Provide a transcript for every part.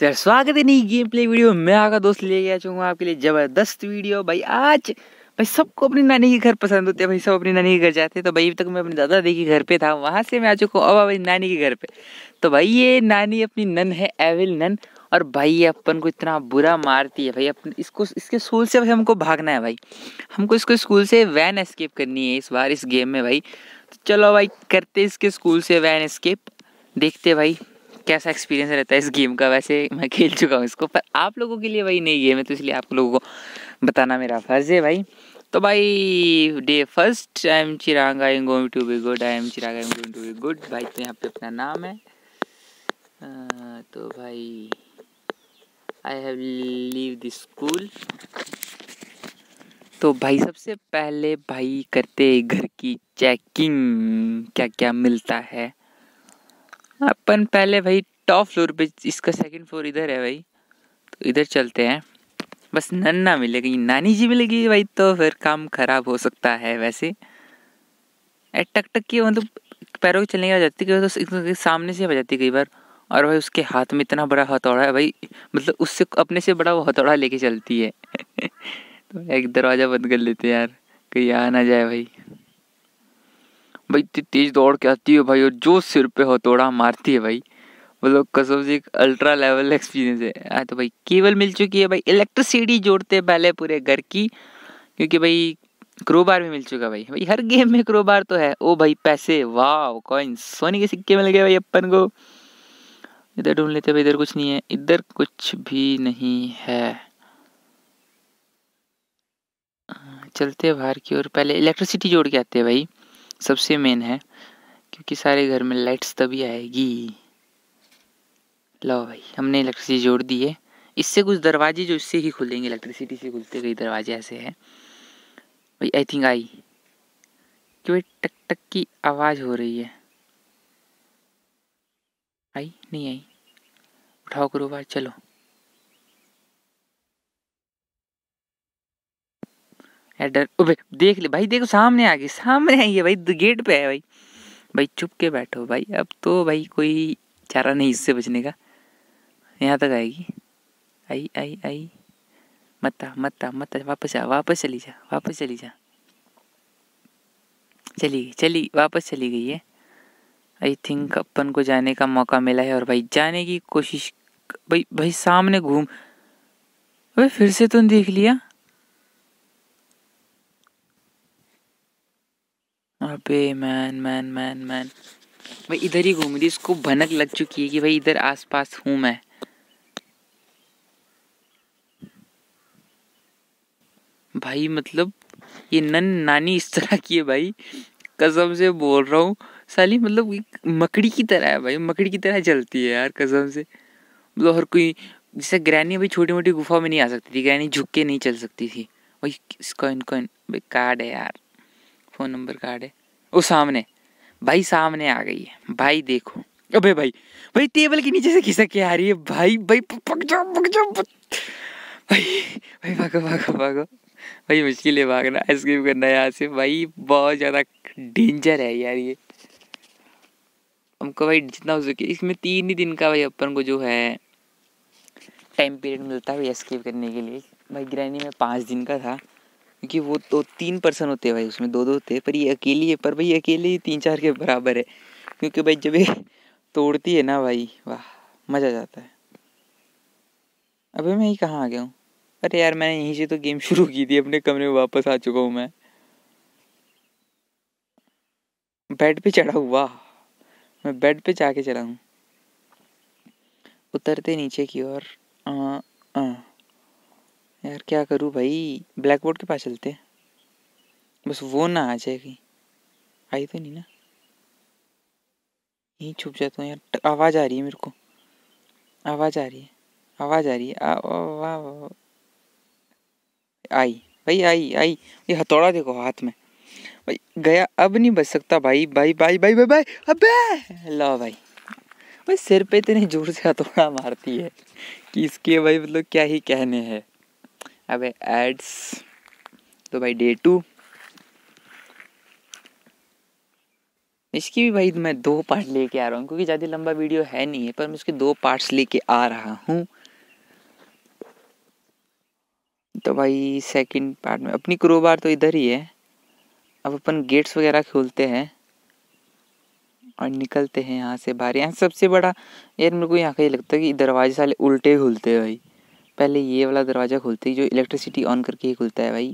तो स्वागत है नई गेम प्ले वीडियो मैं आपका दोस्त ले गया चूँगा आपके लिए ज़बरदस्त वीडियो भाई आज भाई सबको अपनी नानी के घर पसंद होते हैं भाई सब अपनी नानी के घर जाते हैं तो भाई अभी तक मैं अपने दादा दी के घर पे था वहाँ से मैं आ चुका हूँ अब अपनी नानी के घर पे तो भाई ये नानी अपनी नन है एविल नन और भाई ये अपन को इतना बुरा मारती है भाई अपन इसको इसके स्कूल से भाई हमको भागना है भाई हमको इसको स्कूल से वैन एस्केप करनी है इस बार इस गेम में भाई तो चलो भाई करते इसके स्कूल से वैन एस्केप देखते भाई कैसा एक्सपीरियंस रहता है इस गेम का वैसे मैं खेल चुका हूँ इसको पर आप लोगों के लिए भाई नई गेम है तो इसलिए आप लोगों को बताना मेरा फर्ज है भाई तो भाई day first I am Chirag I am going to be good I am Chirag I am going to be good भाई तो यहाँ पे अपना नाम है तो भाई I have leave the school तो भाई सबसे पहले भाई करते घर की चेकिंग क्या क्या मिलता है अपन पहले भाई टॉप फ्लोर पे इसका सेकंड फ्लोर इधर है भाई तो इधर चलते हैं बस नन्ना मिलेगी नानी जी मिलेगी भाई तो फिर काम खराब हो सकता है वैसे टक टक की मतलब पैरों की चलने की तो आ जाती है तो सामने से आ जाती कई बार और भाई उसके हाथ में इतना बड़ा हथौड़ा है भाई मतलब उससे अपने से बड़ा वो हथौड़ा लेके चलती है तो एक दरवाज़ा बंद कर लेते यार कहीं आ ना जाए भाई भाई इतनी तेज़ दौड़ के आती है भाई और जो सिर पे हथौड़ा मारती है भाई मतलब कसम से एक अल्ट्रा लेवल एक्सपीरियंस है आ हाँ, तो भाई केवल मिल चुकी है भाई इलेक्ट्रिसिटी जोड़ते हैं पहले पूरे घर की क्योंकि भाई क्रोबार भी मिल चुका भाई भाई हर गेम में क्रोबार तो है ओ भाई पैसे वाह कॉइन सोने के सिक्के मिल गए भाई अपन को इधर ढूंढ लेते भाई इधर कुछ नहीं है इधर कुछ भी नहीं है हाँ, चलते बाहर की ओर पहले इलेक्ट्रिसिटी जोड़ के आते हैं भाई सबसे मेन है क्योंकि सारे घर में लाइट्स तभी आएगी लो भाई हमने इलेक्ट्रिसिटी जोड़ दी है इससे कुछ दरवाजे जो इससे ही खुलेंगे इलेक्ट्रिसिटी से खुलते कई दरवाजे ऐसे हैं भाई आई थिंक आई कि भाई टक टक की आवाज़ हो रही है आई नहीं आई उठाओ करो बात चलो एडर डर ओबे देख ले भाई देखो सामने आ गई सामने आई है भाई गेट पे है भाई भाई चुप के बैठो भाई अब तो भाई कोई चारा नहीं इससे बचने का यहाँ तक आएगी आई आई आई मता मता मता वापस आ वापस चली जा वापस चली जा चली गई चली वापस चली गई है आई थिंक अपन को जाने का मौका मिला है और भाई जाने की कोशिश भाई भाई सामने घूम अबे फिर से तुम देख लिया अबे मैन मैन मैन मैन भाई इधर ही घूम रही इसको भनक लग चुकी है कि भाई इधर आसपास हूँ मैं भाई मतलब ये नन नानी इस तरह की है भाई कसम से बोल रहा हूँ साली मतलब मकड़ी की तरह है भाई मकड़ी की तरह चलती है यार कसम से मतलब हर कोई जैसे ग्रैनी भाई छोटी मोटी गुफा में नहीं आ सकती थी ग्रैनी झुक के नहीं चल सकती थी भाई कार्ड है यार फ़ोन नंबर कार्ड है वो सामने भाई सामने आ गई है भाई देखो अबे भाई भाई टेबल के नीचे से खिसक के आ रही है भाई भाई पक जाओ पक जाओ भाई भाई भागो भागो भागो भाई मुश्किल है भागना आइसक्रीम करना यहाँ से भाई बहुत ज़्यादा डेंजर है यार ये हमको भाई जितना हो सके इसमें तीन ही दिन का भाई अपन को जो है टाइम पीरियड मिलता है भाई एस्केप करने के लिए भाई ग्रैनी में पाँच दिन का था क्योंकि वो तो तीन पर्सन होते हैं भाई उसमें दो दो होते हैं पर ये अकेली है पर भाई अकेले ही तीन चार के बराबर है क्योंकि भाई जब ये तोड़ती है ना भाई वाह मज़ा जाता है अभी मैं ही कहाँ आ गया हूँ अरे यार मैंने यहीं से तो गेम शुरू की थी अपने कमरे में वापस आ चुका हूँ मैं बेड पे चढ़ा हुआ मैं बेड पे जाके चला हूँ उतरते नीचे की ओर यार क्या करूँ भाई ब्लैक बोर्ड के पास चलते बस वो ना आ जाएगी आई तो नहीं ना यहीं छुप जाता हूँ यार आवाज़ आ रही है मेरे को आवाज़ आ रही है आवाज़ आ रही है आई भाई आई आई ये हथौड़ा देखो हाथ में भाई गया अब नहीं बच सकता भाई भाई भाई भाई भाई भाई अबे लो भाई भाई सिर पे इतने जोर से हथौड़ा मारती है कि इसके भाई मतलब क्या ही कहने हैं अब एड्स तो भाई डे टू इसकी भी भाई मैं दो पार्ट लेके आ रहा हूँ क्योंकि ज़्यादा लंबा वीडियो है नहीं है पर मैं उसके दो पार्ट्स लेके आ रहा हूँ तो भाई सेकंड पार्ट में अपनी क्रोबार तो इधर ही है अब अपन गेट्स वगैरह खोलते हैं और निकलते हैं यहाँ से बाहर यहाँ सबसे बड़ा यार मेरे को यहाँ का ये लगता है कि दरवाजे साले उल्टे खुलते हैं भाई पहले ये वाला दरवाज़ा खुलते ही जो इलेक्ट्रिसिटी ऑन करके ही खुलता है भाई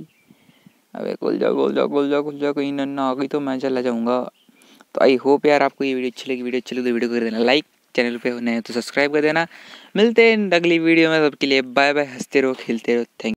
अबे खुल जाओ खुल जाओ खुल जाओ खुल जाओ कहीं ना आ गई तो मैं चला जाऊँगा तो आई होप यार आपको ये वीडियो अच्छी लगी वीडियो अच्छी लगी तो वीडियो कर देना लाइक चैनल पे नए तो सब्सक्राइब कर देना मिलते हैं अगली वीडियो में सबके लिए बाय बाय हंसते रहो खेलते रहो थैंक